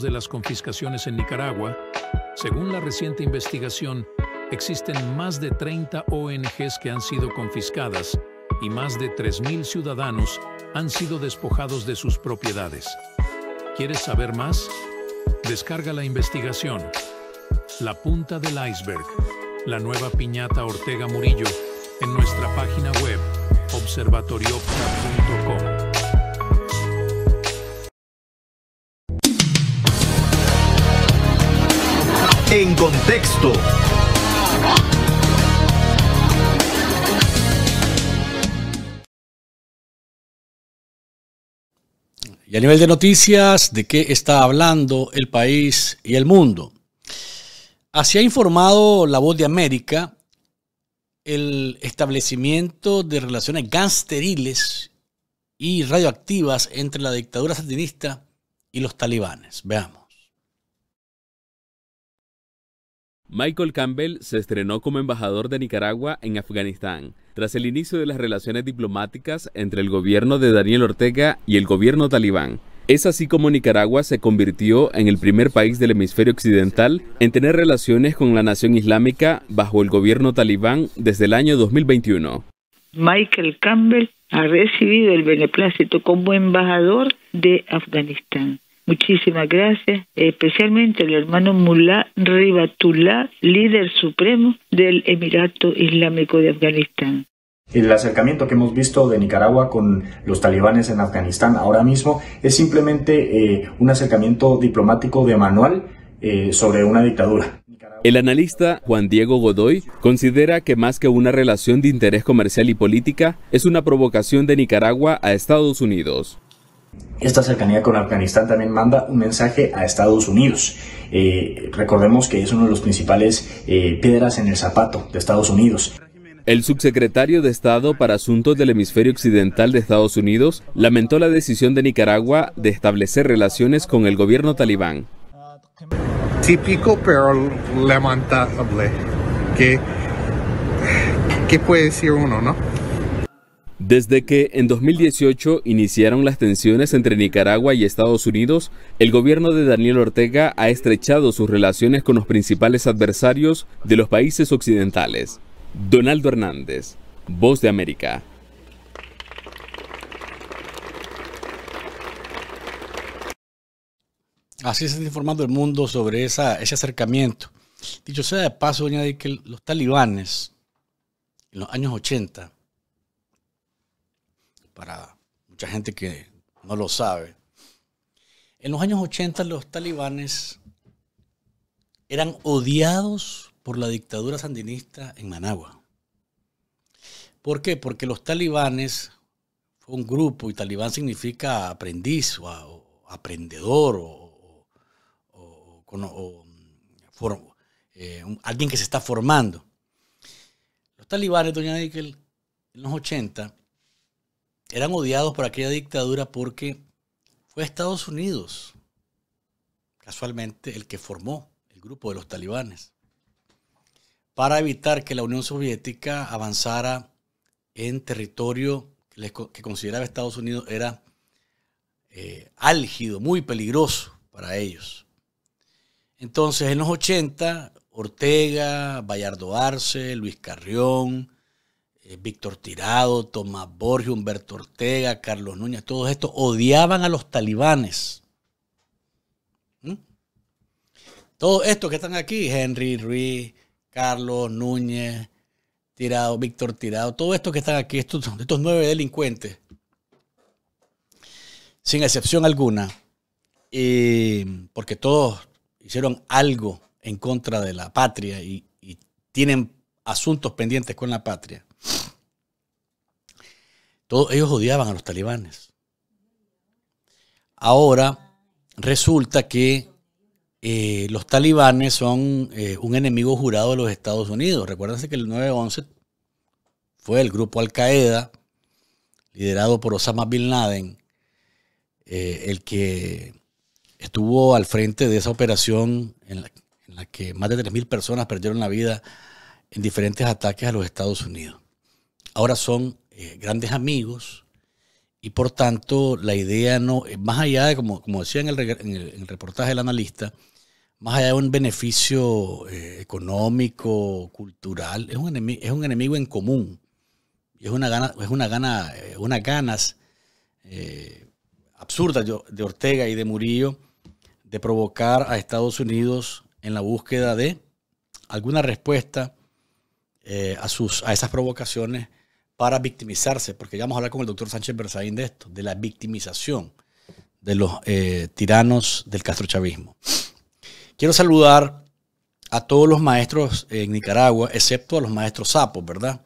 de las confiscaciones en Nicaragua, según la reciente investigación, existen más de 30 ONGs que han sido confiscadas y más de 3.000 ciudadanos han sido despojados de sus propiedades. ¿Quieres saber más? Descarga la investigación. La punta del iceberg, la nueva piñata Ortega Murillo, en nuestra página web observatoriopta.com. En contexto. Y a nivel de noticias, ¿de qué está hablando el país y el mundo? Así ha informado La Voz de América, el establecimiento de relaciones gangsteriles y radioactivas entre la dictadura satinista y los talibanes. Veamos. Michael Campbell se estrenó como embajador de Nicaragua en Afganistán, tras el inicio de las relaciones diplomáticas entre el gobierno de Daniel Ortega y el gobierno talibán. Es así como Nicaragua se convirtió en el primer país del hemisferio occidental en tener relaciones con la nación islámica bajo el gobierno talibán desde el año 2021. Michael Campbell ha recibido el beneplácito como embajador de Afganistán. Muchísimas gracias, especialmente al hermano Mullah Ribatullah, líder supremo del Emirato Islámico de Afganistán. El acercamiento que hemos visto de Nicaragua con los talibanes en Afganistán ahora mismo es simplemente eh, un acercamiento diplomático de manual eh, sobre una dictadura. El analista Juan Diego Godoy considera que más que una relación de interés comercial y política, es una provocación de Nicaragua a Estados Unidos. Esta cercanía con Afganistán también manda un mensaje a Estados Unidos. Eh, recordemos que es uno de los principales eh, piedras en el zapato de Estados Unidos. El subsecretario de Estado para Asuntos del Hemisferio Occidental de Estados Unidos lamentó la decisión de Nicaragua de establecer relaciones con el gobierno talibán. Típico pero lamentable. qué puede decir uno, no? Desde que en 2018 iniciaron las tensiones entre Nicaragua y Estados Unidos, el gobierno de Daniel Ortega ha estrechado sus relaciones con los principales adversarios de los países occidentales. Donaldo Hernández, Voz de América. Así se está informando el mundo sobre ese acercamiento. Dicho sea de paso, doña que los talibanes en los años 80 para mucha gente que no lo sabe. En los años 80 los talibanes eran odiados por la dictadura sandinista en Managua. ¿Por qué? Porque los talibanes fue un grupo y talibán significa aprendiz o, aprendedor o, eh, alguien que se está formando. Los talibanes, doña Nickel, en los 80 eran odiados por aquella dictadura porque fue Estados Unidos, casualmente, el que formó el grupo de los talibanes, para evitar que la Unión Soviética avanzara en territorio que consideraba Estados Unidos era eh, álgido, muy peligroso para ellos. Entonces, en los 80, Ortega, Bayardo Arce, Luis Carrión, eh, Víctor Tirado, Tomás Borges, Humberto Ortega, Carlos Núñez, todos estos odiaban a los talibanes. ¿Mm? Todos estos que están aquí, Henry Ruiz, Carlos Núñez, Tirado, Víctor Tirado, todos estos que están aquí, estos, nueve delincuentes, sin excepción alguna, porque todos hicieron algo en contra de la patria y tienen asuntos pendientes con la patria ellos odiaban a los talibanes. Ahora resulta que eh, los talibanes son eh, un enemigo jurado de los Estados Unidos. Recuérdense que el 9-11 fue el grupo Al-Qaeda, liderado por Osama Bin Laden, eh, el que estuvo al frente de esa operación en la, en la que más de 3.000 personas perdieron la vida en diferentes ataques a los Estados Unidos. Ahora son eh, grandes amigos y por tanto la idea no, eh, más allá de, como, decía en el, el, reportaje del analista, más allá de un beneficio eh, económico, cultural, es un, enemigo, es un enemigo en común. Y es una gana, es una gana, unas ganas absurdas de Ortega y de Murillo de provocar a Estados Unidos en la búsqueda de alguna respuesta a, sus, a esas provocaciones para victimizarse, porque ya vamos a hablar con el doctor Sánchez Berzaín de esto, de la victimización de los eh, tiranos del castrochavismo. Quiero saludar a todos los maestros en Nicaragua, excepto a los maestros sapos, ¿verdad?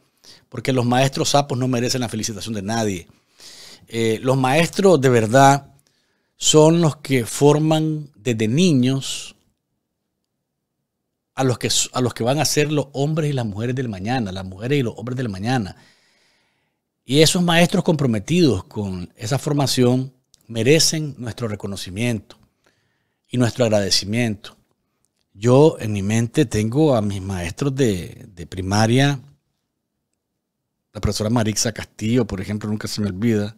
Porque los maestros sapos no merecen la felicitación de nadie. Eh, los maestros de verdad son los que forman desde niños a los, que, a los que van a ser los hombres y las mujeres del mañana, las mujeres y los hombres del mañana y esos maestros comprometidos con esa formación merecen nuestro reconocimiento y nuestro agradecimiento. Yo en mi mente tengo a mis maestros de, primaria, la profesora Marixa Castillo, por ejemplo, nunca se me olvida.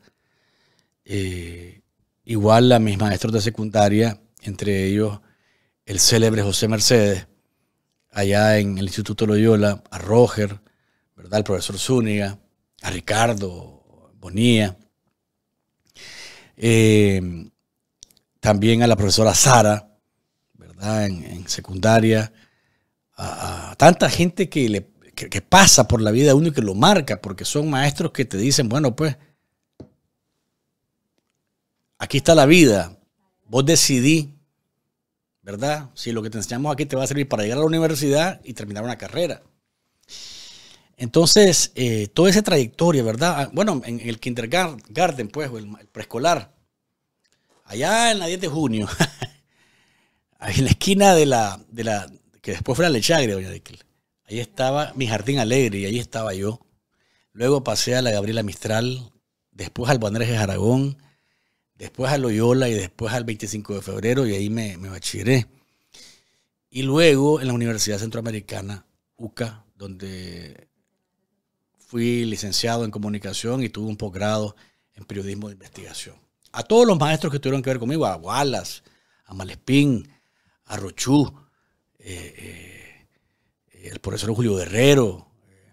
Eh, igual a mis maestros de secundaria, entre ellos el célebre José Mercedes, allá en el Instituto Loyola, a Roger, ¿verdad? el profesor Zúñiga, a Ricardo Bonía, eh, también a la profesora Sara, ¿verdad? En, secundaria, a, tanta gente que, le, pasa por la vida uno y que lo marca, porque son maestros que te dicen, bueno, pues, aquí está la vida, vos decidí, ¿verdad? Si lo que te enseñamos aquí te va a servir para llegar a la universidad y terminar una carrera. Entonces, eh, toda esa trayectoria, ¿verdad? Ah, bueno, en el kindergarten, pues, el, el preescolar, allá en la 10 de junio, en la esquina de la, la, que después fue la Lechagre, doña Dequil, ahí estaba mi jardín alegre y ahí estaba yo. Luego pasé a la Gabriela Mistral, después al Banderas de Aragón, después a Loyola y después al 25 de febrero y ahí me, me bachilleré. Y luego en la Universidad Centroamericana, UCA, donde fui licenciado en comunicación y tuve un posgrado en periodismo de investigación. A todos los maestros que tuvieron que ver conmigo, a Wallace, a Malespín, a Rochú, eh, eh, el profesor Julio Guerrero, eh,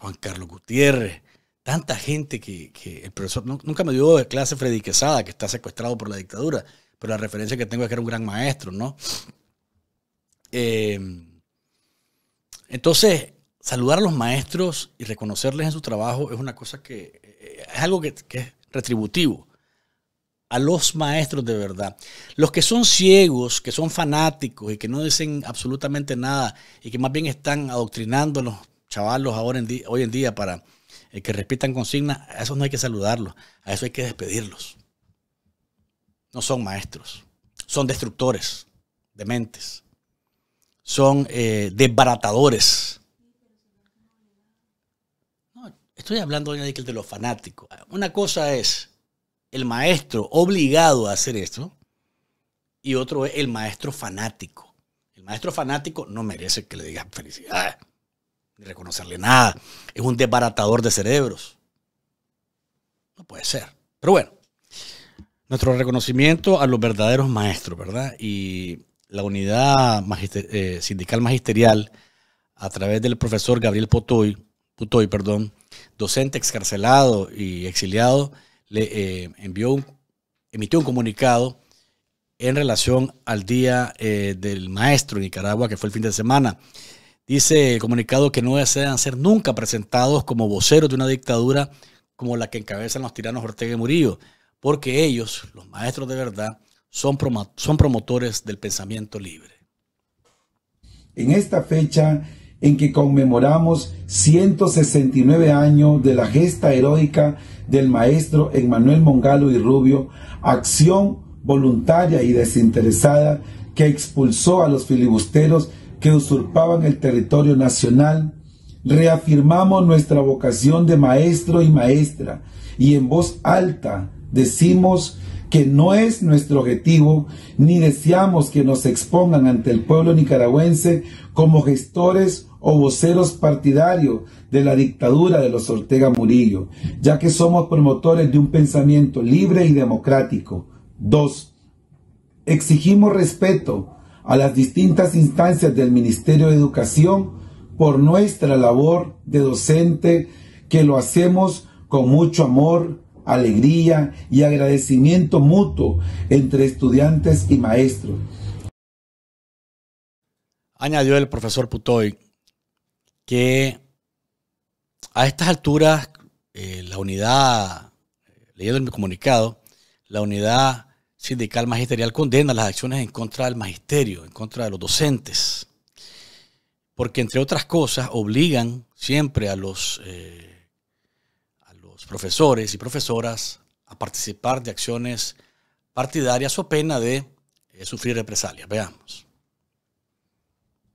Juan Carlos Gutiérrez, tanta gente que, el profesor nunca me dio clase Freddy Quesada, que está secuestrado por la dictadura, pero la referencia que tengo es que era un gran maestro, ¿no? entonces, saludar a los maestros y reconocerles en su trabajo es una cosa que eh, es algo que, es retributivo. A los maestros de verdad. Los que son ciegos, que son fanáticos y que no dicen absolutamente nada y que más bien están adoctrinando a los chavalos ahora en hoy en día para eh, que repitan consignas, a esos no hay que saludarlos, a eso hay que despedirlos. No son maestros, son destructores de mentes, son eh, desbaratadores estoy hablando de los fanáticos. Una cosa es el maestro obligado a hacer esto y otro es el maestro fanático. El maestro fanático no merece que le diga felicidad ni reconocerle nada. Es un desbaratador de cerebros. No puede ser. Pero bueno, nuestro reconocimiento a los verdaderos maestros, ¿verdad? Y la unidad eh, sindical magisterial, a través del profesor Gabriel Potoy, Putoy, perdón, docente excarcelado y exiliado, le eh, envió un, emitió un comunicado en relación al Día eh, del Maestro en Nicaragua, que fue el fin de semana. Dice el comunicado que no desean ser nunca presentados como voceros de una dictadura como la que encabezan los tiranos Ortega y Murillo, porque ellos, los maestros de verdad, son, son promotores del pensamiento libre. En esta fecha en que conmemoramos 169 años de la gesta heroica del maestro Emmanuel Mongalo y Rubio, acción voluntaria y desinteresada que expulsó a los filibusteros que usurpaban el territorio nacional, reafirmamos nuestra vocación de maestro y maestra y en voz alta decimos que no es nuestro objetivo, ni deseamos que nos expongan ante el pueblo nicaragüense como gestores o voceros partidarios de la dictadura de los Ortega Murillo, ya que somos promotores de un pensamiento libre y democrático. Dos, Exigimos respeto a las distintas instancias del Ministerio de Educación por nuestra labor de docente, que lo hacemos con mucho amor, alegría y agradecimiento mutuo entre estudiantes y maestros. Añadió el profesor Putoy que a estas alturas eh, la unidad, leyendo el comunicado, la unidad sindical magisterial condena las acciones en contra del magisterio, en contra de los docentes, porque entre otras cosas obligan siempre a los... Eh, profesores y profesoras a participar de acciones partidarias o pena de eh, sufrir represalias. Veamos.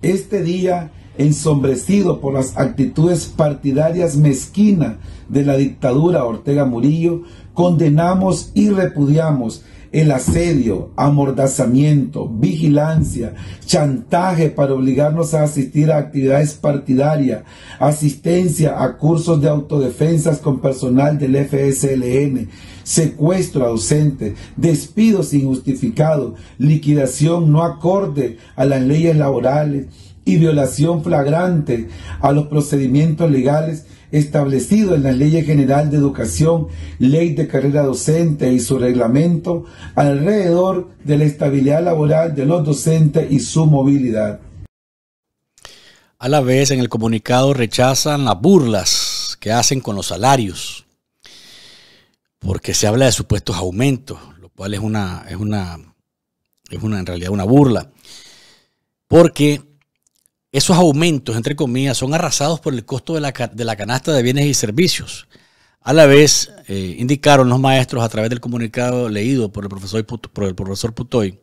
Este día, ensombrecido por las actitudes partidarias mezquinas de la dictadura Ortega Murillo, condenamos y repudiamos el asedio, amordazamiento, vigilancia, chantaje para obligarnos a asistir a actividades partidarias, asistencia a cursos de autodefensas con personal del FSLN, secuestro ausente, despidos injustificados, liquidación no acorde a las leyes laborales y violación flagrante a los procedimientos legales establecido en la Ley General de Educación, Ley de Carrera Docente y su reglamento alrededor de la estabilidad laboral de los docentes y su movilidad. A la vez, en el comunicado rechazan las burlas que hacen con los salarios, porque se habla de supuestos aumentos, lo cual es una, es una, es una en realidad una burla, porque esos aumentos, entre comillas, son arrasados por el costo de la, canasta de bienes y servicios. A la vez, eh, indicaron los maestros a través del comunicado leído por el, profesor, por el profesor Putoy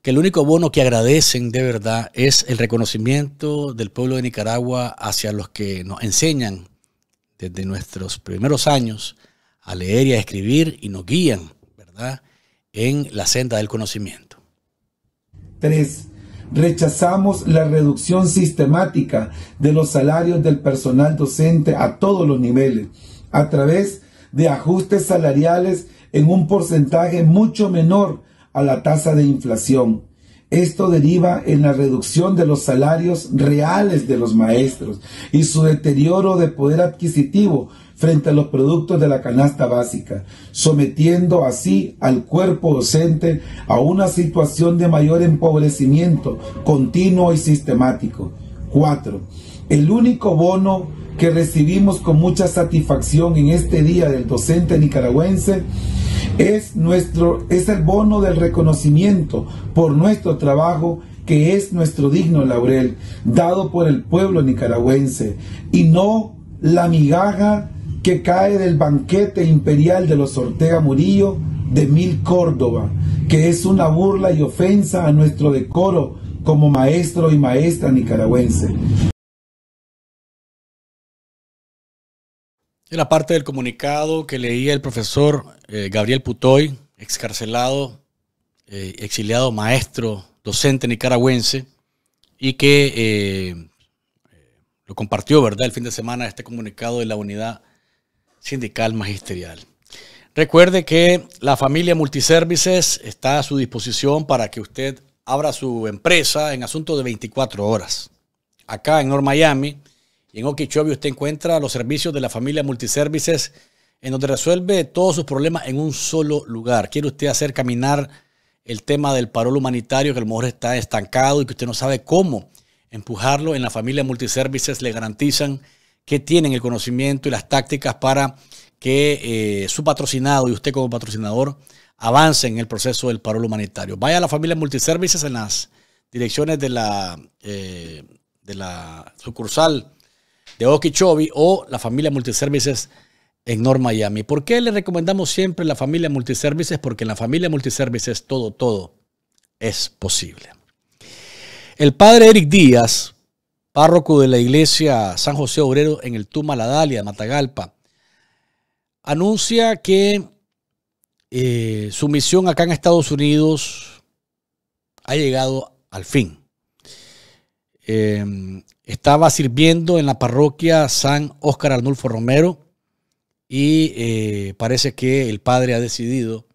que el único bono que agradecen de verdad es el reconocimiento del pueblo de Nicaragua hacia los que nos enseñan desde nuestros primeros años a leer y a escribir y nos guían, ¿verdad?, en la senda del conocimiento. Tres Rechazamos la reducción sistemática de los salarios del personal docente a todos los niveles a través de ajustes salariales en un porcentaje mucho menor a la tasa de inflación. Esto deriva en la reducción de los salarios reales de los maestros y su deterioro de poder adquisitivo frente a los productos de la canasta básica, sometiendo así al cuerpo docente a una situación de mayor empobrecimiento continuo y sistemático. 4. El único bono que recibimos con mucha satisfacción en este día del docente nicaragüense es, el bono del reconocimiento por nuestro trabajo que es nuestro digno laurel, dado por el pueblo nicaragüense, y no la migaja que cae del banquete imperial de los Ortega Murillo de Mil Córdoba, que es una burla y ofensa a nuestro decoro como maestro y maestra nicaragüense. Era la parte del comunicado que leía el profesor eh, Gabriel Putoy, excarcelado, eh, exiliado maestro, docente nicaragüense, y que eh, lo compartió, ¿verdad?, el fin de semana, este comunicado de la unidad sindical magisterial. Recuerde que la familia Multiservices está a su disposición para que usted abra su empresa en asunto de 24 horas. Acá en North Miami, y en Okeechobee usted encuentra los servicios de la familia Multiservices, en donde resuelve todos sus problemas en un solo lugar. ¿Quiere usted hacer caminar el tema del parol humanitario que a lo mejor está estancado y que usted no sabe cómo empujarlo? En la familia Multiservices le garantizan que tienen el conocimiento y las tácticas para que eh, su patrocinado y usted como patrocinador avance en el proceso del parol humanitario. Vaya a la familia Multiservices en las direcciones de la, eh, de la sucursal de Okeechobee o la familia Multiservices en North Miami. ¿Por qué le recomendamos siempre la familia Multiservices? Porque en la familia Multiservices todo, todo es posible. El padre Eric Díaz, párroco de la iglesia San José Obrero en el Tuma La Dalia, Matagalpa, anuncia que eh, su misión acá en Estados Unidos ha llegado al fin. Eh, estaba sirviendo en la parroquia San Óscar Arnulfo Romero y eh, parece que el padre ha decidido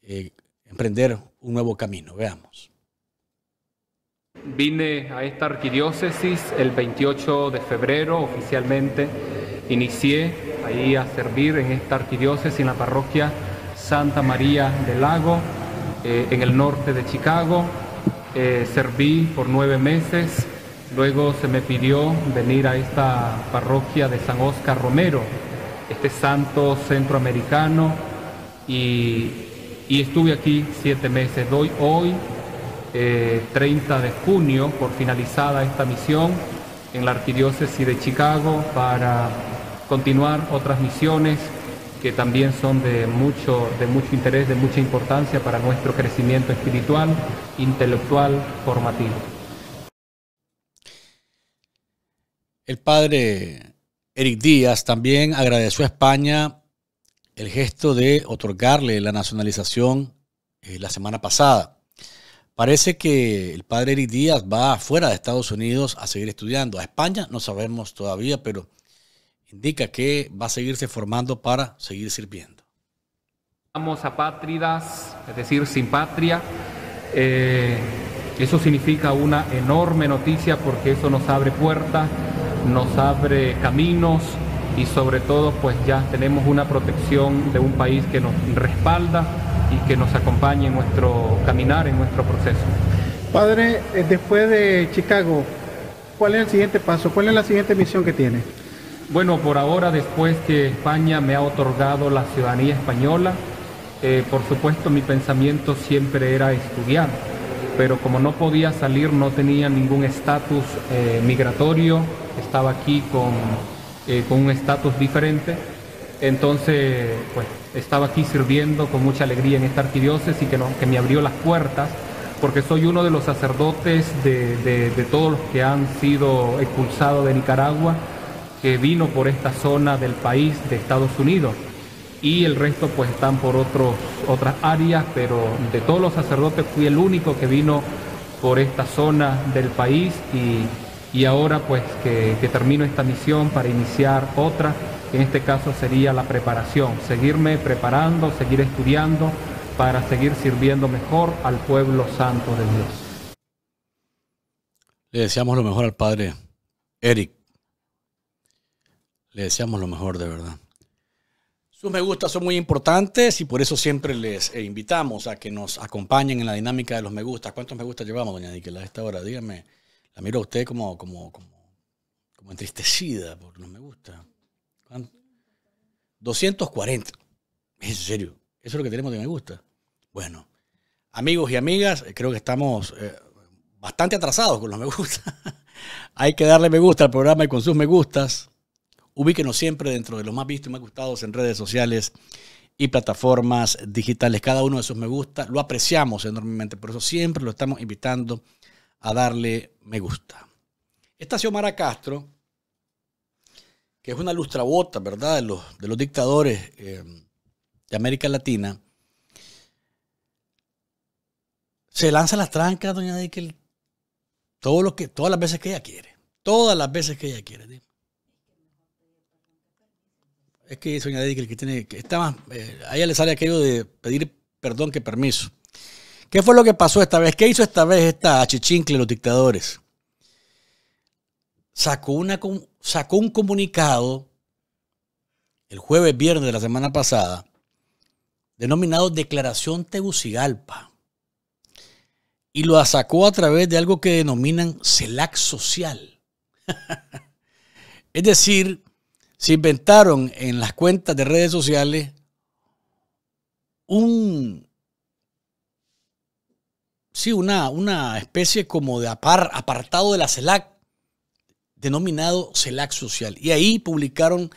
eh, emprender un nuevo camino. Veamos. Vine a esta arquidiócesis el 28 de febrero oficialmente. Inicié ahí a servir en esta arquidiócesis en la parroquia Santa María del Lago, eh, en el norte de Chicago. serví por nueve meses Luego se me pidió venir a esta parroquia de San Oscar Romero, este santo centroamericano, y, estuve aquí siete meses. Doy hoy, 30 eh, de junio, por finalizada esta misión en la Arquidiócesis de Chicago para continuar otras misiones que también son de de mucho interés, de mucha importancia para nuestro crecimiento espiritual, intelectual, formativo. El padre Eric Díaz también agradeció a España el gesto de otorgarle la nacionalización eh, la semana pasada. Parece que el padre Eric Díaz va fuera de Estados Unidos a seguir estudiando. A España no sabemos todavía, pero indica que va a seguirse formando para seguir sirviendo. Vamos apátridas, es decir, sin patria. Eh, eso significa una enorme noticia porque eso nos abre puertas nos abre caminos y sobre todo pues ya tenemos una protección de un país que nos respalda y que nos acompañe en nuestro caminar, en nuestro proceso. Padre, eh, después de Chicago, ¿cuál es el siguiente paso? ¿Cuál es la siguiente misión que tiene? Bueno, por ahora, después que España me ha otorgado la ciudadanía española, eh, por supuesto mi pensamiento siempre era estudiar, pero como no podía salir, no tenía ningún estatus eh, migratorio, estaba aquí eh, con, un estatus diferente. Entonces, pues estaba aquí sirviendo con mucha alegría en esta arquidiócesis que, que me abrió las puertas, porque soy uno de los sacerdotes de, todos los que han sido expulsados de Nicaragua, que vino por esta zona del país de Estados Unidos y el resto pues están por otros, otras áreas, pero de todos los sacerdotes fui el único que vino por esta zona del país y y ahora pues que, termino esta misión para iniciar otra, que en este caso sería la preparación, seguirme preparando, seguir estudiando para seguir sirviendo mejor al pueblo santo de Dios. Le deseamos lo mejor al padre Eric. Le deseamos lo mejor de verdad. Sus me gustas son muy importantes y por eso siempre les eh, invitamos a que nos acompañen en la dinámica de los me gustas. ¿Cuántos me gustas llevamos, doña Niquela, a esta hora? Dígame. La miro a usted como, como, como, como entristecida, porque no me gusta. 240. En serio, eso es lo que tenemos de me gusta. Bueno, amigos y amigas, eh, creo que estamos eh, bastante atrasados con los me gusta. Hay que darle me gusta al programa y con sus me gustas. Ubíquenos siempre dentro de los más vistos y más gustados en redes sociales y plataformas digitales. Cada uno de sus me gusta lo apreciamos enormemente, por eso siempre lo estamos invitando a darle me gusta. Esta Xiomara Castro, que es una lustrabota, ¿verdad?, de los, de los dictadores eh, de América Latina, se lanza las trancas, doña que todo lo que, todas las veces que ella quiere. Todas las veces que ella quiere. Es que doña Dickel que tiene, que está eh, a ella le sale aquello de pedir perdón que permiso. ¿Qué fue lo que pasó esta vez? ¿Qué hizo esta vez esta achichincle, los dictadores? Sacó, una, sacó un comunicado el jueves, viernes de la semana pasada, denominado Declaración Tegucigalpa. Y lo sacó a través de algo que denominan CELAC social. es decir, se inventaron en las cuentas de redes sociales un sí, una, una especie como de apar, apartado de la CELAC, denominado CELAC Social. Y ahí publicaron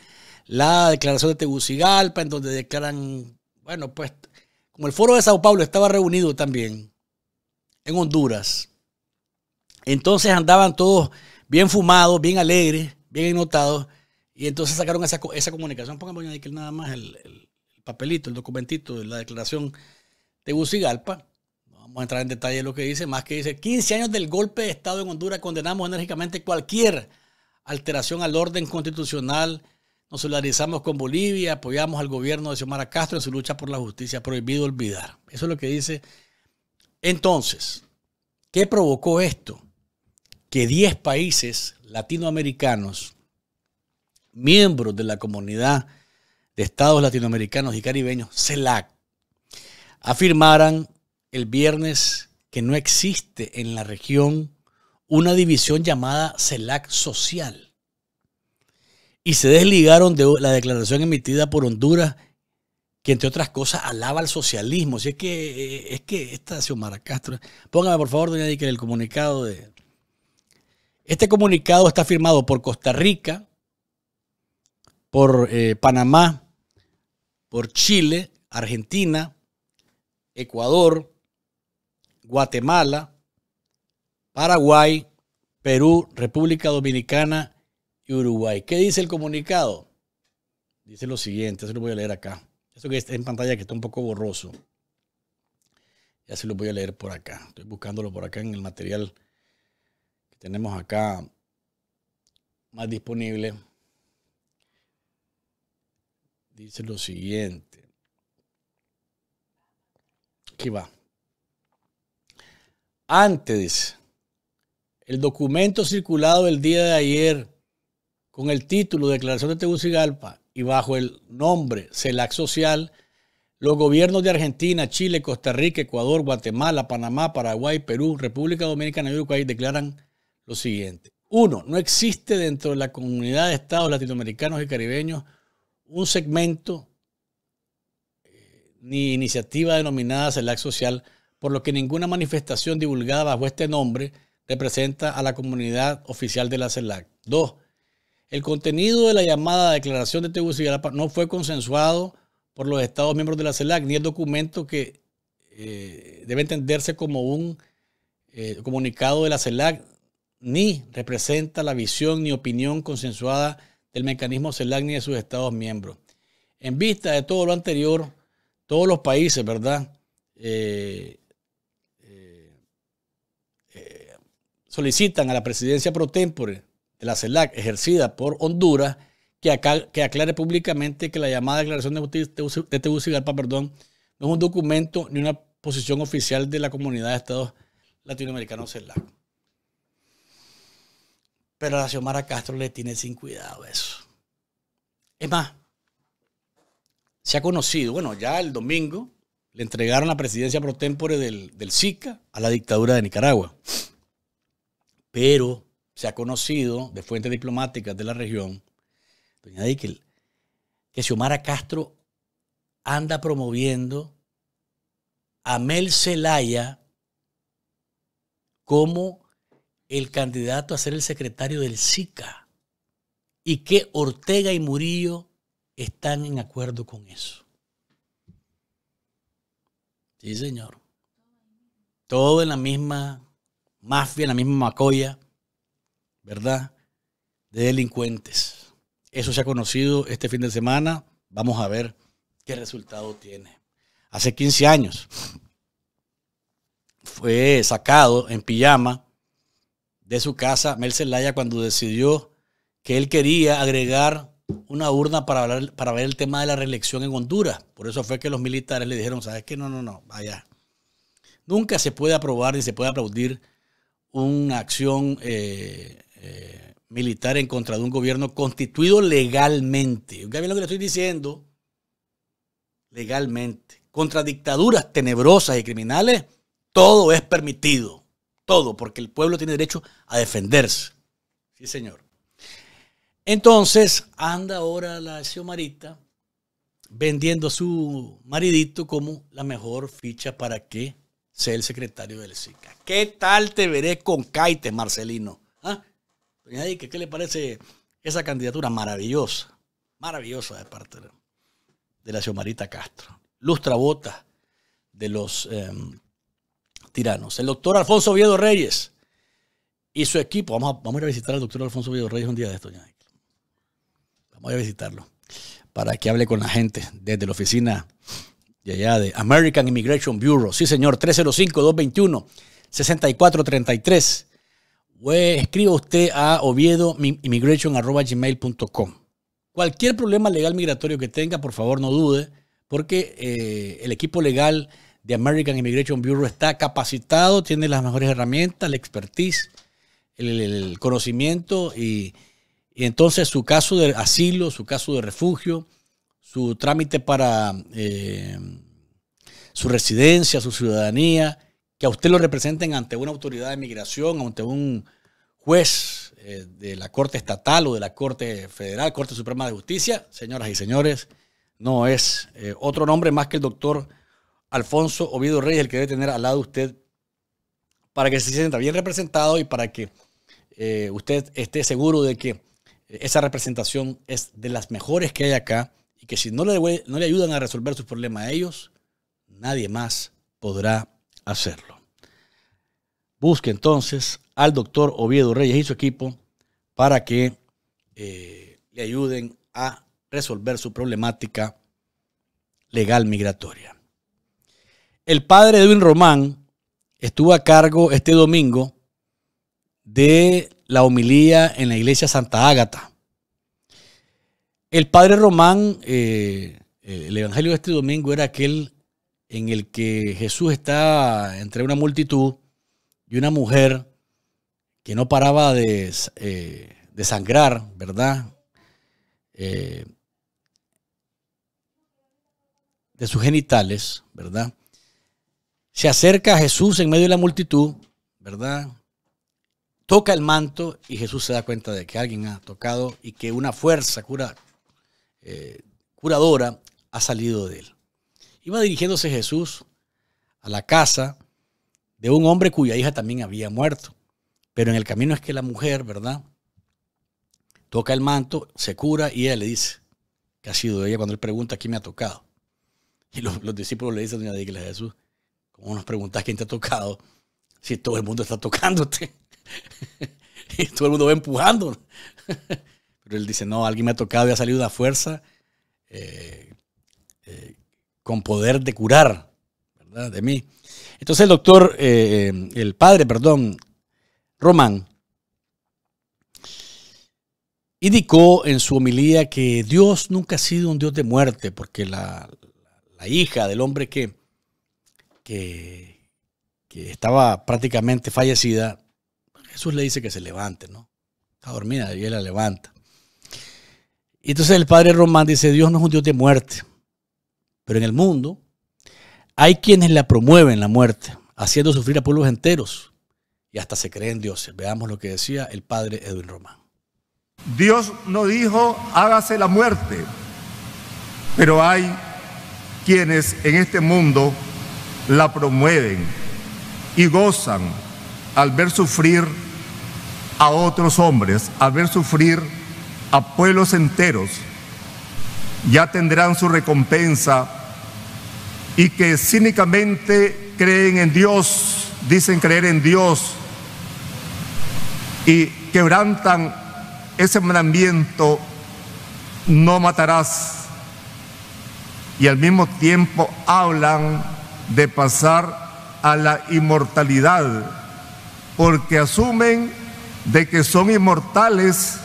la declaración de Tegucigalpa, en donde declaran, bueno, pues como el foro de Sao Paulo estaba reunido también en Honduras, entonces andaban todos bien fumados, bien alegres, bien notados y entonces sacaron esa, esa comunicación. que nada más el, el, papelito, el documentito de la declaración de Tegucigalpa Vamos a entrar en detalle lo que dice, más que dice 15 años del golpe de Estado en Honduras, condenamos enérgicamente cualquier alteración al orden constitucional, nos solidarizamos con Bolivia, apoyamos al gobierno de Xiomara Castro en su lucha por la justicia, prohibido olvidar. Eso es lo que dice. Entonces, ¿qué provocó esto? Que 10 países latinoamericanos, miembros de la comunidad de estados latinoamericanos y caribeños, CELAC, afirmaran el viernes que no existe en la región una división llamada CELAC social. Y se desligaron de la declaración emitida por Honduras, que entre otras cosas alaba al socialismo. Si es que, eh, es que esta Xiomara Castro, póngame por favor, doña que el comunicado de... Este comunicado está firmado por Costa Rica, por eh, Panamá, por Chile, Argentina, Ecuador, Guatemala, Paraguay, Perú, República Dominicana y Uruguay. ¿Qué dice el comunicado? Dice lo siguiente, se lo voy a leer acá. Eso que está en pantalla que está un poco borroso. Ya se lo voy a leer por acá. Estoy buscándolo por acá en el material que tenemos acá más disponible. Dice lo siguiente. Aquí va. Antes, el documento circulado el día de ayer con el título Declaración de Tegucigalpa y bajo el nombre CELAC Social, los gobiernos de Argentina, Chile, Costa Rica, Ecuador, Guatemala, Panamá, Paraguay, Perú, República Dominicana y Uruguay declaran lo siguiente. Uno, no existe dentro de la comunidad de estados latinoamericanos y caribeños un segmento eh, ni iniciativa denominada CELAC Social por lo que ninguna manifestación divulgada bajo este nombre representa a la comunidad oficial de la CELAC. Dos, El contenido de la llamada Declaración de Tegucigalpa no fue consensuado por los Estados miembros de la CELAC, ni el documento que eh, debe entenderse como un eh, comunicado de la CELAC, ni representa la visión ni opinión consensuada del mecanismo CELAC ni de sus Estados miembros. En vista de todo lo anterior, todos los países, ¿verdad? Eh, solicitan a la presidencia pro de la CELAC ejercida por Honduras que, aclare públicamente que la llamada declaración de, de Tegucigalpa perdón, no es un documento ni una posición oficial de la comunidad de estados latinoamericanos CELAC. Pero a Xiomara Castro le tiene sin cuidado eso. Es más, se ha conocido, bueno, ya el domingo le entregaron la presidencia pro del, del SICA a la dictadura de Nicaragua pero se ha conocido de fuentes diplomáticas de la región, doña que Xiomara Castro anda promoviendo a Mel Zelaya como el candidato a ser el secretario del SICA y que Ortega y Murillo están en acuerdo con eso. Sí, señor. Todo en la misma mafia, la misma Macoya, ¿verdad? De delincuentes. Eso se ha conocido este fin de semana. Vamos a ver qué resultado tiene. Hace 15 años fue sacado en pijama de su casa Mel Zelaya cuando decidió que él quería agregar una urna para, para ver el tema de la reelección en Honduras. Por eso fue que los militares le dijeron, ¿sabes qué? No, no, no, vaya. Nunca se puede aprobar ni se puede aplaudir una acción eh, eh, militar en contra de un gobierno constituido legalmente. Ya lo que le estoy diciendo? Legalmente. Contra dictaduras tenebrosas y criminales, todo es permitido. Todo, porque el pueblo tiene derecho a defenderse. Sí, señor. Entonces, anda ahora la Xiomarita vendiendo a su maridito como la mejor ficha para que sé el secretario del SICA. ¿Qué tal te veré con Caites, Marcelino? ¿Ah? Doña Dique, ¿qué le parece esa candidatura maravillosa? Maravillosa de parte de la Xiomarita Castro. Bota de los em, tiranos. El doctor Alfonso Oviedo Reyes y su equipo. Vamos a, vamos a ir a visitar al doctor Alfonso Oviedo Reyes un día de esto, doña Vamos a visitarlo para que hable con la gente desde la oficina de allá de American Immigration Bureau. Sí, señor, 305-221-6433. Escriba usted a oviedoimmigration.com Cualquier problema legal migratorio que tenga, por favor no dude, porque eh, el equipo legal de American Immigration Bureau está capacitado, tiene las mejores herramientas, la expertise, el, conocimiento y entonces su caso de asilo, su caso de refugio, su trámite para eh, su residencia, su ciudadanía, que a usted lo representen ante una autoridad de migración, ante un juez eh, de la Corte Estatal o de la Corte Federal, Corte Suprema de Justicia, señoras y señores, no es eh, otro nombre más que el doctor Alfonso Oviedo Reyes, el que debe tener al lado de usted para que se sienta bien representado y para que usted esté seguro de que esa representación es de las mejores que hay acá y que si no le, no le ayudan a resolver sus problemas a ellos, nadie más podrá hacerlo. Busque entonces al doctor Oviedo Reyes y su equipo para que eh, le ayuden a resolver su problemática legal migratoria. El padre Edwin Román estuvo a cargo este domingo de la homilía en la iglesia Santa Ágata el padre Román, eh, eh, el Evangelio de este domingo era aquel en el que Jesús está entre una multitud y una mujer que no paraba de, eh, sangrar, ¿verdad? de sus genitales, ¿verdad? Se acerca a Jesús en medio de la multitud, ¿verdad? Toca el manto y Jesús se da cuenta de que alguien ha tocado y que una fuerza cura, eh, curadora ha salido de él. Iba dirigiéndose Jesús a la casa de un hombre cuya hija también había muerto. Pero en el camino es que la mujer, ¿verdad? Toca el manto, se cura y ella le dice que ha sido ella cuando él pregunta, ¿quién me ha tocado? Y los, discípulos le dicen a doña de Jesús, ¿cómo nos preguntas quién te ha tocado si todo el mundo está tocándote? y todo el mundo va empujando. Pero él dice, no, alguien me ha tocado y ha salido una fuerza eh, eh, con poder de curar, ¿verdad? De mí. Entonces el doctor, eh, el padre, perdón, Román, indicó en su homilía que Dios nunca ha sido un Dios de muerte, porque la, hija del hombre que, que, que, estaba prácticamente fallecida, Jesús le dice que se levante, ¿no? Está dormida y él la levanta. Y entonces el padre Román dice, Dios no es un Dios de muerte, pero en el mundo hay quienes la promueven la muerte, haciendo sufrir a pueblos enteros y hasta se creen dioses. Veamos lo que decía el padre Edwin Román. Dios no dijo, hágase la muerte, pero hay quienes en este mundo la promueven y gozan al ver sufrir a otros hombres, al ver sufrir a pueblos enteros, ya tendrán su recompensa y que cínicamente creen en Dios, dicen creer en Dios y quebrantan ese mandamiento, no matarás. Y al mismo tiempo hablan de pasar a la inmortalidad, porque asumen de que son inmortales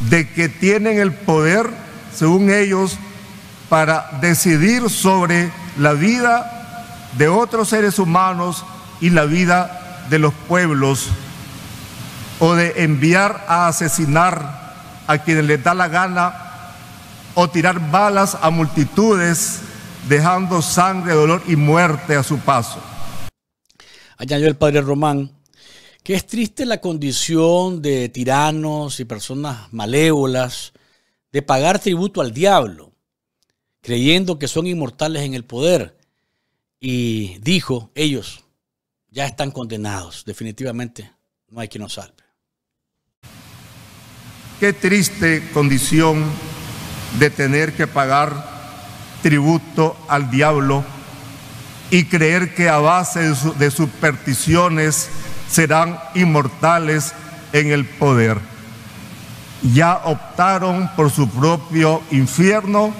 de que tienen el poder, según ellos, para decidir sobre la vida de otros seres humanos y la vida de los pueblos, o de enviar a asesinar a quienes les da la gana, o tirar balas a multitudes, dejando sangre, dolor y muerte a su paso. Añadió el padre Román, que es triste la condición de tiranos y personas malévolas de pagar tributo al diablo, creyendo que son inmortales en el poder. Y dijo, ellos ya están condenados, definitivamente no hay quien nos salve. Qué triste condición de tener que pagar tributo al diablo y creer que a base de, supersticiones serán inmortales en el poder. Ya optaron por su propio infierno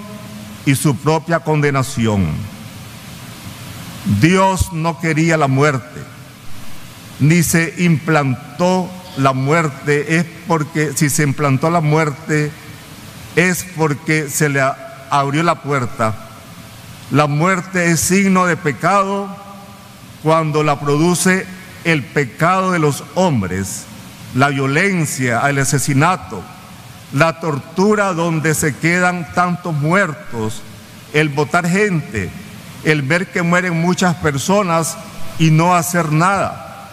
y su propia condenación. Dios no quería la muerte, ni se implantó la muerte, es porque si se implantó la muerte es porque se le abrió la puerta. La muerte es signo de pecado cuando la produce el pecado de los hombres, la violencia, el asesinato, la tortura donde se quedan tantos muertos, el votar gente, el ver que mueren muchas personas y no hacer nada.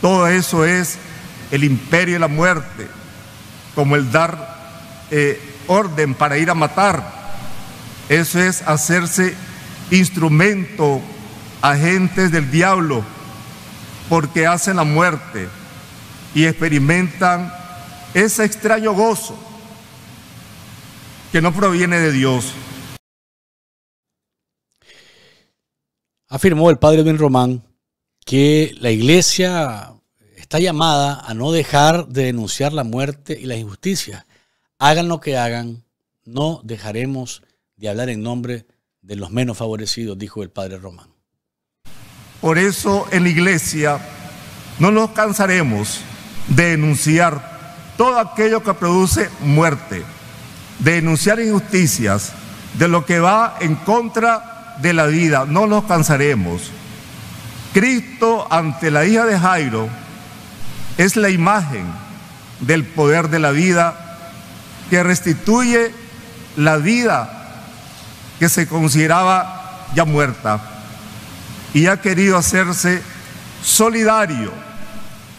Todo eso es el imperio de la muerte, como el dar eh, orden para ir a matar. Eso es hacerse instrumento, agentes del diablo porque hacen la muerte y experimentan ese extraño gozo que no proviene de Dios. Afirmó el padre Ben Román que la iglesia está llamada a no dejar de denunciar la muerte y las injusticias. Hagan lo que hagan, no dejaremos de hablar en nombre de los menos favorecidos, dijo el padre Román. Por eso en la iglesia no nos cansaremos de denunciar todo aquello que produce muerte, de denunciar injusticias, de lo que va en contra de la vida. No nos cansaremos. Cristo ante la hija de Jairo es la imagen del poder de la vida que restituye la vida que se consideraba ya muerta y ha querido hacerse solidario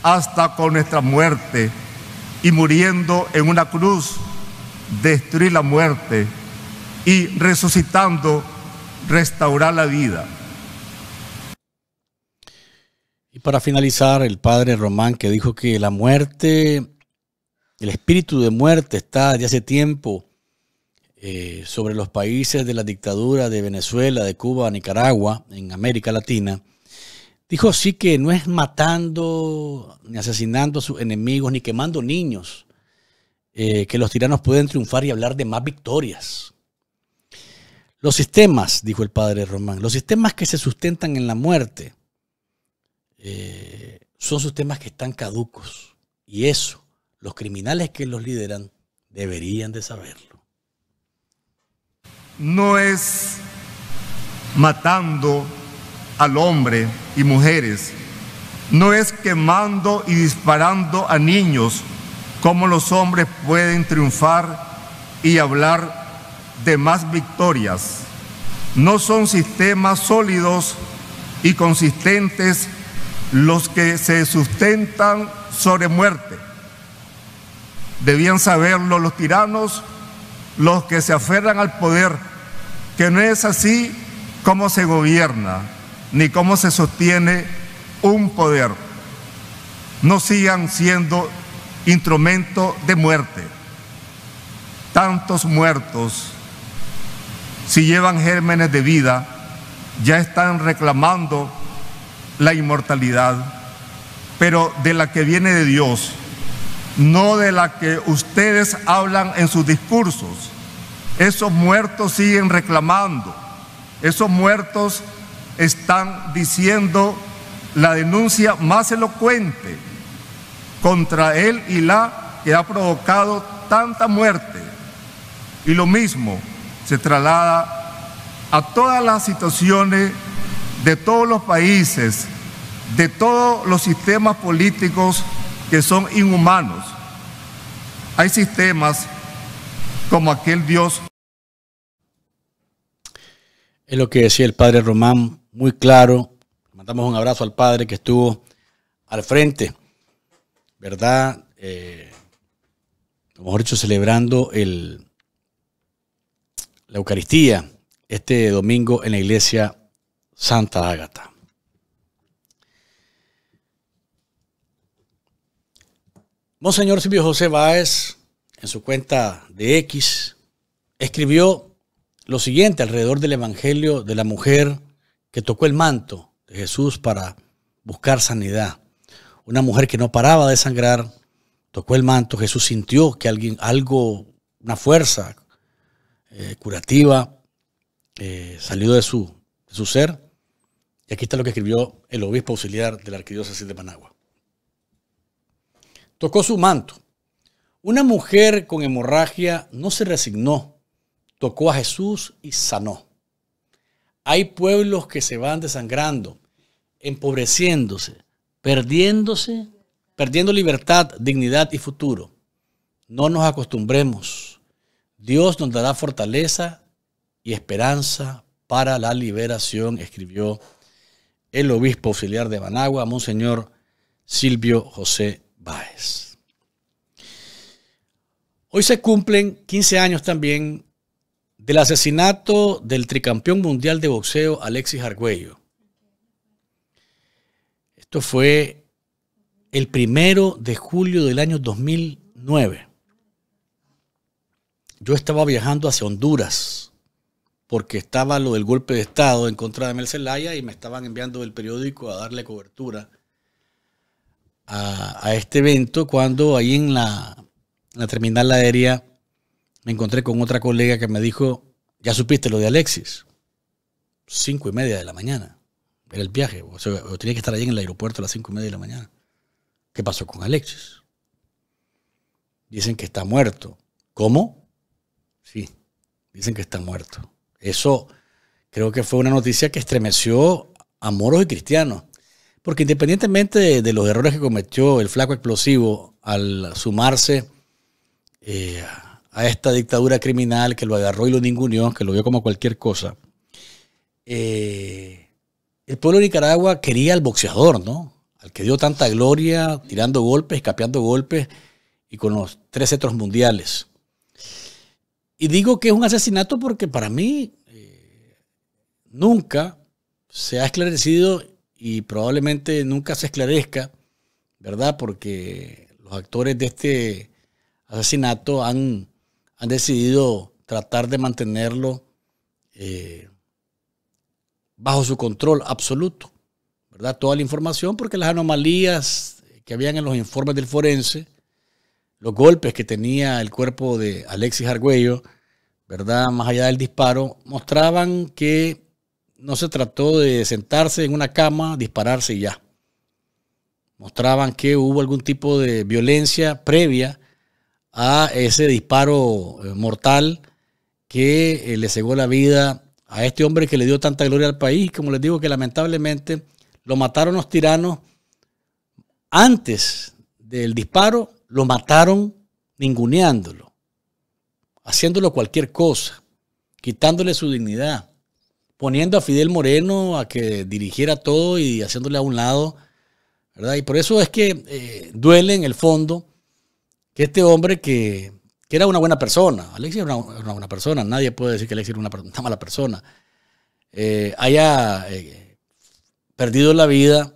hasta con nuestra muerte y muriendo en una cruz, destruir la muerte y resucitando, restaurar la vida. Y para finalizar, el padre Román que dijo que la muerte, el espíritu de muerte está de hace tiempo eh, sobre los países de la dictadura de Venezuela, de Cuba, Nicaragua, en América Latina, dijo sí que no es matando, ni asesinando a sus enemigos, ni quemando niños, eh, que los tiranos pueden triunfar y hablar de más victorias. Los sistemas, dijo el padre Román, los sistemas que se sustentan en la muerte eh, son sistemas que están caducos. Y eso, los criminales que los lideran deberían de saberlo no es matando al hombre y mujeres, no es quemando y disparando a niños, como los hombres pueden triunfar y hablar de más victorias. No son sistemas sólidos y consistentes los que se sustentan sobre muerte. Debían saberlo los tiranos los que se aferran al poder, que no es así como se gobierna ni cómo se sostiene un poder. No sigan siendo instrumento de muerte. Tantos muertos, si llevan gérmenes de vida, ya están reclamando la inmortalidad, pero de la que viene de Dios no de la que ustedes hablan en sus discursos. Esos muertos siguen reclamando, esos muertos están diciendo la denuncia más elocuente contra él y la que ha provocado tanta muerte. Y lo mismo se traslada a todas las situaciones de todos los países, de todos los sistemas políticos que son inhumanos. Hay sistemas como aquel Dios. Es lo que decía el padre Román, muy claro. Mandamos un abrazo al padre que estuvo al frente, ¿verdad? Eh, mejor dicho, celebrando el, la Eucaristía este domingo en la iglesia Santa Ágata. Monseñor Silvio José Báez, en su cuenta de X, escribió lo siguiente alrededor del Evangelio de la mujer que tocó el manto de Jesús para buscar sanidad. Una mujer que no paraba de sangrar, tocó el manto, Jesús sintió que alguien, algo, una fuerza eh, curativa eh, salió de su, su ser. Y aquí está lo que escribió el obispo auxiliar de la arquidiócesis de Managua tocó su manto. Una mujer con hemorragia no se resignó, tocó a Jesús y sanó. Hay pueblos que se van desangrando, empobreciéndose, perdiéndose, perdiendo libertad, dignidad y futuro. No nos acostumbremos. Dios nos dará fortaleza y esperanza para la liberación, escribió el obispo auxiliar de Managua, Monseñor Silvio José Hoy se cumplen 15 años también del asesinato del tricampeón mundial de boxeo Alexis Argüello. Esto fue el primero de julio del año 2009. Yo estaba viajando hacia Honduras porque estaba lo del golpe de Estado en contra de Mel y me estaban enviando el periódico a darle cobertura a, este evento cuando ahí en la, la terminal aérea me encontré con otra colega que me dijo, ya supiste lo de Alexis. Cinco y media de la mañana. Era el viaje. O tenía que estar allí en el aeropuerto a las cinco y media de la mañana. ¿Qué pasó con Alexis? Dicen que está muerto. ¿Cómo? Sí, dicen que está muerto. Eso creo que fue una noticia que estremeció a moros y cristianos. Porque independientemente de, los errores que cometió el flaco explosivo al sumarse eh, a esta dictadura criminal que lo agarró y lo ninguneó, que lo vio como cualquier cosa, eh, el pueblo de Nicaragua quería al boxeador, ¿no? Al que dio tanta gloria, tirando golpes, capeando golpes y con los tres cetros mundiales. Y digo que es un asesinato porque para mí eh, nunca se ha esclarecido y probablemente nunca se esclarezca, ¿verdad? Porque los actores de este asesinato han, decidido tratar de mantenerlo eh, bajo su control absoluto, ¿verdad? Toda la información, porque las anomalías que habían en los informes del forense, los golpes que tenía el cuerpo de Alexis Argüello, ¿verdad? Más allá del disparo, mostraban que no se trató de sentarse en una cama, dispararse y ya. Mostraban que hubo algún tipo de violencia previa a ese disparo eh, mortal que eh, le cegó la vida a este hombre que le dio tanta gloria al país. Como les digo, que lamentablemente lo mataron los tiranos antes del disparo, lo mataron ninguneándolo, haciéndolo cualquier cosa, quitándole su dignidad poniendo a Fidel Moreno a que dirigiera todo y haciéndole a un lado, ¿verdad? Y por eso es que eh, duele en el fondo que este hombre que, era una buena persona, Alexis era una, buena persona, nadie puede decir que Alexis era una, mala persona, eh, haya eh, perdido la vida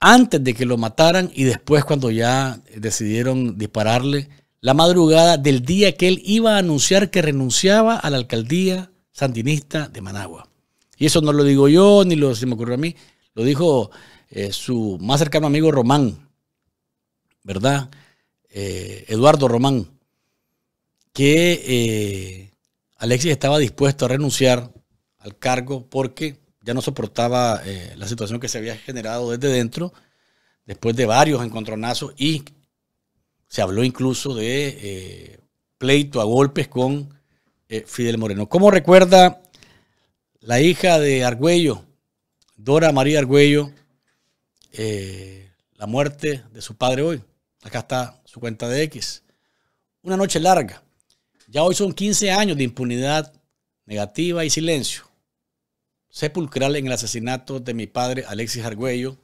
antes de que lo mataran y después cuando ya decidieron dispararle, la madrugada del día que él iba a anunciar que renunciaba a la alcaldía sandinista de Managua. Y eso no lo digo yo, ni lo se me ocurrió a mí, lo dijo eh, su más cercano amigo Román, ¿verdad? Eh, Eduardo Román, que eh, Alexis estaba dispuesto a renunciar al cargo porque ya no soportaba la situación que se había generado desde dentro, después de varios encontronazos y se habló incluso de pleito a golpes con eh, Fidel Moreno. ¿Cómo recuerda la hija de Argüello, Dora María Argüello, eh, la muerte de su padre hoy? Acá está su cuenta de X. Una noche larga. Ya hoy son 15 años de impunidad negativa y silencio. Sepulcral en el asesinato de mi padre Alexis Argüello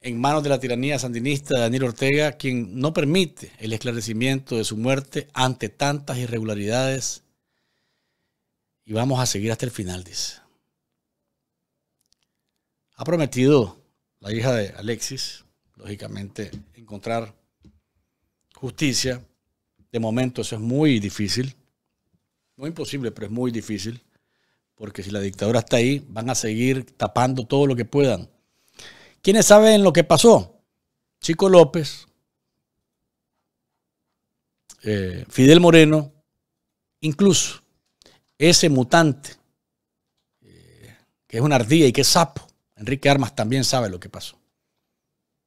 en manos de la tiranía sandinista de Daniel Ortega, quien no permite el esclarecimiento de su muerte ante tantas irregularidades. Y vamos a seguir hasta el final, dice. Ha prometido la hija de Alexis, lógicamente, encontrar justicia. De momento eso es muy difícil. No imposible, pero es muy difícil. Porque si la dictadura está ahí, van a seguir tapando todo lo que puedan ¿Quiénes saben lo que pasó? Chico López, eh, Fidel Moreno, incluso ese mutante, eh, que es una ardilla y que es sapo, Enrique Armas también sabe lo que pasó.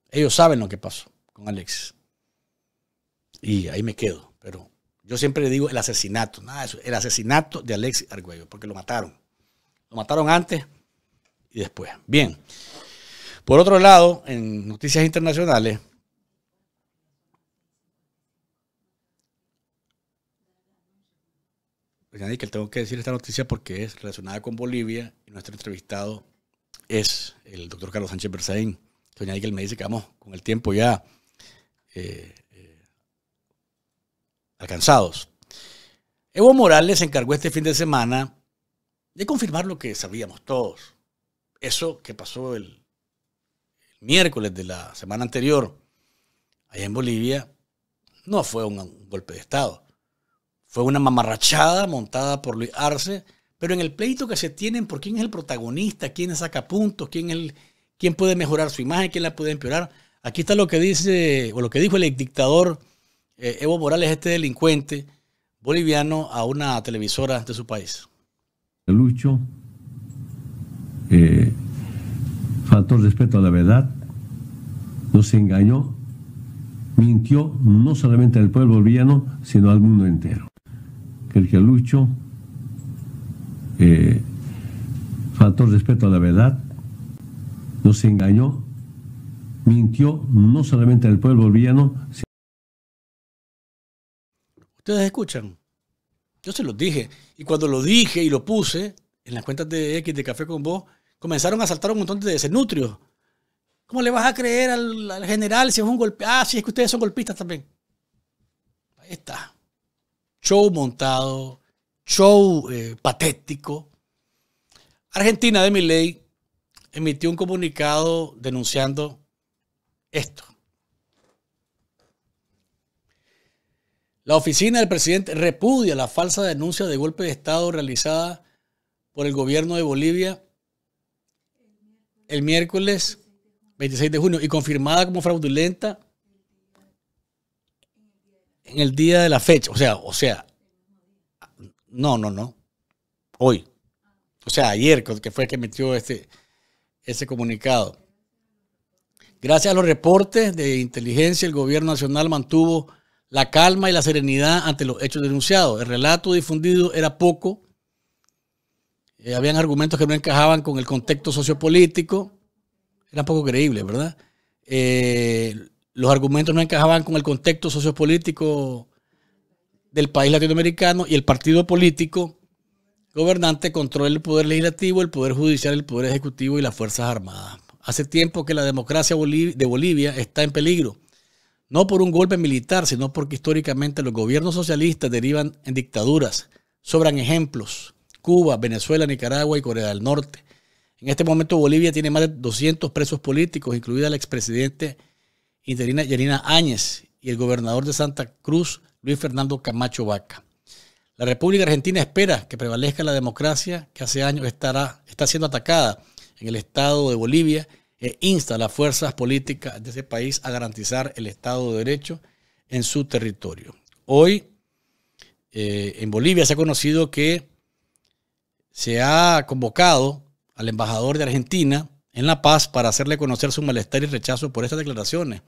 Ellos saben lo que pasó con Alexis. Y ahí me quedo. Pero yo siempre le digo el asesinato, nada el asesinato de Alexis Argüello, porque lo mataron. Lo mataron antes y después. Bien. Por otro lado, en noticias internacionales, pues, que tengo que decir esta noticia porque es relacionada con Bolivia y nuestro entrevistado es el doctor Carlos Sánchez Berzaín. Doña Nickel me dice que vamos con el tiempo ya eh, eh, alcanzados. Evo Morales se encargó este fin de semana de confirmar lo que sabíamos todos. Eso que pasó el miércoles de la semana anterior, allá en Bolivia, no fue un, golpe de Estado. Fue una mamarrachada montada por Luis Arce, pero en el pleito que se tienen por quién es el protagonista, quién saca puntos, quién, el, quién puede mejorar su imagen, quién la puede empeorar. Aquí está lo que dice, o lo que dijo el dictador eh, Evo Morales, este delincuente boliviano, a una televisora de su país. Eh, faltó respeto a la verdad, se engañó, mintió no solamente al pueblo boliviano, sino al mundo entero. El que luchó, eh, faltó respeto a la verdad, se engañó, mintió no solamente al pueblo boliviano, sino Ustedes escuchan. Yo se los dije. Y cuando lo dije y lo puse en las cuentas de X de Café con Vos, comenzaron a asaltar un montón de desnutrios. ¿Cómo le vas a creer al, general si es un golpe? Ah, si es que ustedes son golpistas también. Ahí está. Show montado, show eh, patético. Argentina de mi ley emitió un comunicado denunciando esto. La oficina del presidente repudia la falsa denuncia de golpe de Estado realizada por el gobierno de Bolivia el miércoles 26 de junio y confirmada como fraudulenta en el día de la fecha. O sea, o sea, no, no, no. Hoy. O sea, ayer, que fue que metió este, ese comunicado. Gracias a los reportes de inteligencia, el gobierno nacional mantuvo la calma y la serenidad ante los hechos denunciados. El relato difundido era poco eh, habían argumentos que no encajaban con el contexto sociopolítico. Era poco creíble, ¿verdad? Eh, los argumentos no encajaban con el contexto sociopolítico del país latinoamericano y el partido político gobernante controla el poder legislativo, el poder judicial, el poder ejecutivo y las Fuerzas Armadas. Hace tiempo que la democracia de Bolivia está en peligro, no por un golpe militar, sino porque históricamente los gobiernos socialistas derivan en dictaduras. Sobran ejemplos. Cuba, Venezuela, Nicaragua y Corea del Norte. En este momento Bolivia tiene más de 200 presos políticos, incluida la expresidente interina Yanina Áñez y el gobernador de Santa Cruz, Luis Fernando Camacho Vaca. La República Argentina espera que prevalezca la democracia que hace años estará, está siendo atacada en el Estado de Bolivia e insta a las fuerzas políticas de ese país a garantizar el Estado de Derecho en su territorio. Hoy eh, en Bolivia se ha conocido que se ha convocado al embajador de Argentina en La Paz para hacerle conocer su malestar y rechazo por estas declaraciones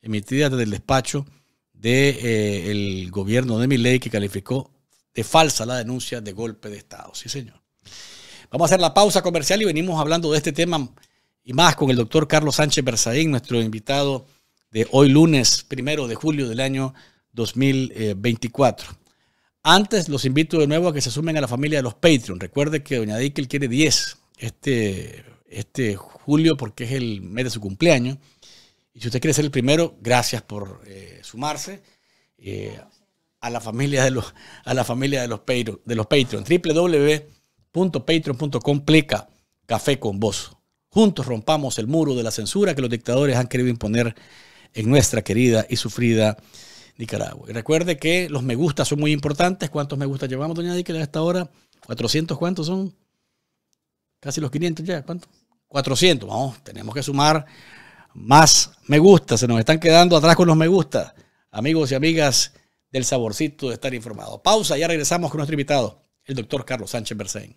emitidas desde el despacho del de, eh, gobierno de Miley que calificó de falsa la denuncia de golpe de Estado. Sí, señor. Vamos a hacer la pausa comercial y venimos hablando de este tema y más con el doctor Carlos Sánchez Berzaín, nuestro invitado de hoy lunes, primero de julio del año 2024. Antes los invito de nuevo a que se sumen a la familia de los Patreon. Recuerde que Doña Dickel quiere 10 este, este julio porque es el mes de su cumpleaños. Y si usted quiere ser el primero, gracias por eh, sumarse eh, a la familia de los a la familia de los Patreon, www.patreon.com pleca café con vos. Juntos rompamos el muro de la censura que los dictadores han querido imponer en nuestra querida y sufrida Nicaragua. Y recuerde que los me gusta son muy importantes. ¿Cuántos me gusta llevamos, doña a hasta ahora? ¿400 cuántos son? Casi los 500 ya. ¿Cuántos? 400. Vamos, tenemos que sumar más me gusta. Se nos están quedando atrás con los me gusta. Amigos y amigas del saborcito de estar informado. Pausa, ya regresamos con nuestro invitado, el doctor Carlos Sánchez Bersén.